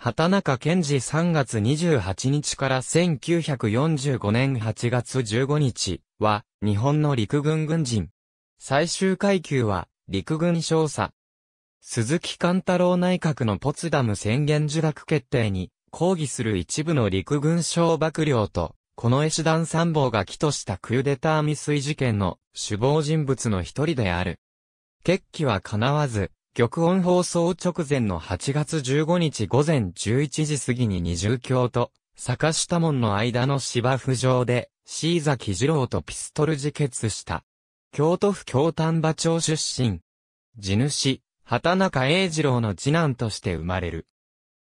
畑中健治3月28日から1945年8月15日は、日本の陸軍軍人。最終階級は、陸軍少佐。鈴木貫太郎内閣のポツダム宣言受諾決定に、抗議する一部の陸軍省幕僚と、この絵師団参謀が起としたクーデター未遂事件の首謀人物の一人である。決起は叶わず、玉音放送直前の8月15日午前11時過ぎに二重橋と坂下門の間の芝生上で、椎崎二郎とピストル自決した。京都府京丹波町出身。地主、畑中英二郎の次男として生まれる。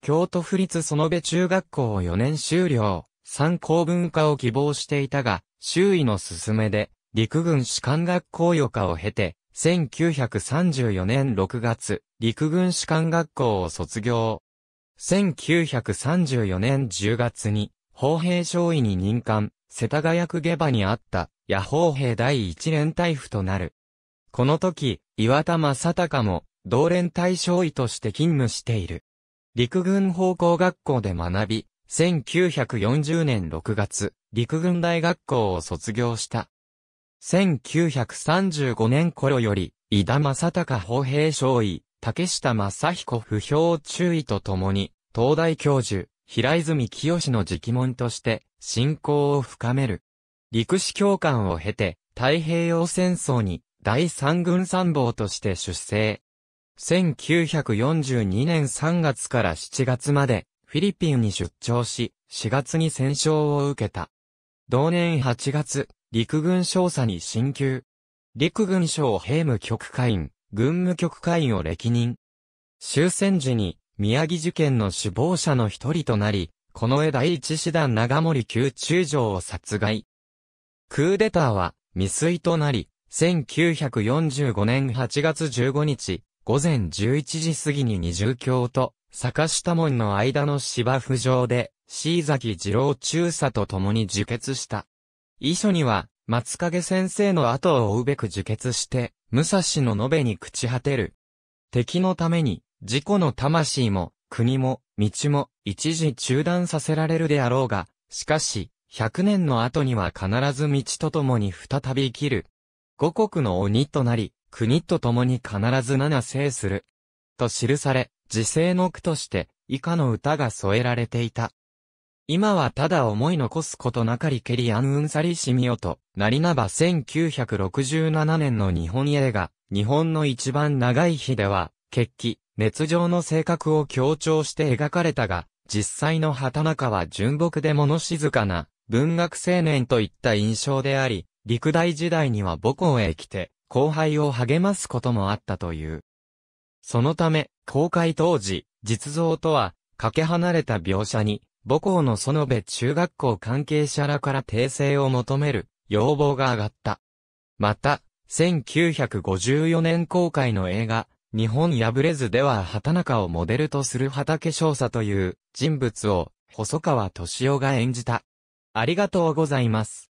京都府立園部中学校を4年修了、参考文化を希望していたが、周囲の勧めで、陸軍士官学校予科を経て、1934年6月、陸軍士官学校を卒業。1934年10月に、砲兵少尉に任官、世田谷区下馬にあった、野砲兵第一連隊府となる。この時、岩田正隆も、同連隊少尉として勤務している。陸軍砲工学校で学び、1940年6月、陸軍大学校を卒業した。1935年頃より、井田正隆法兵少尉、竹下正彦不評注意とともに、東大教授、平泉清の直門として、信仰を深める。陸士教官を経て、太平洋戦争に、第三軍参謀として出征。1942年3月から7月まで、フィリピンに出張し、4月に戦勝を受けた。同年8月、陸軍少佐に進級。陸軍省兵務局会員、軍務局会員を歴任。終戦時に宮城事件の首謀者の一人となり、この絵第一師団長森宮中将を殺害。クーデターは未遂となり、1945年8月15日、午前11時過ぎに二重橋と坂下門の間の芝生上で、椎崎二郎中佐と共に受決した。遺書には、松影先生の後を追うべく受決して、武蔵の延べに朽ち果てる。敵のために、自己の魂も、国も、道も、一時中断させられるであろうが、しかし、百年の後には必ず道と共に再び生きる。五国の鬼となり、国と共に必ず七生する。と記され、自世の句として、以下の歌が添えられていた。今はただ思い残すことなかりけりアンウンサリシミオと、なりなば1967年の日本映画、日本の一番長い日では、決起、熱情の性格を強調して描かれたが、実際の畑中は純朴で物静かな、文学青年といった印象であり、陸大時代には母校へ来て、後輩を励ますこともあったという。そのため、公開当時、実像とは、かけ離れた描写に、母校の園部中学校関係者らから訂正を求める要望が上がった。また、1954年公開の映画、日本破れずでは畑中をモデルとする畑少佐という人物を細川敏夫が演じた。ありがとうございます。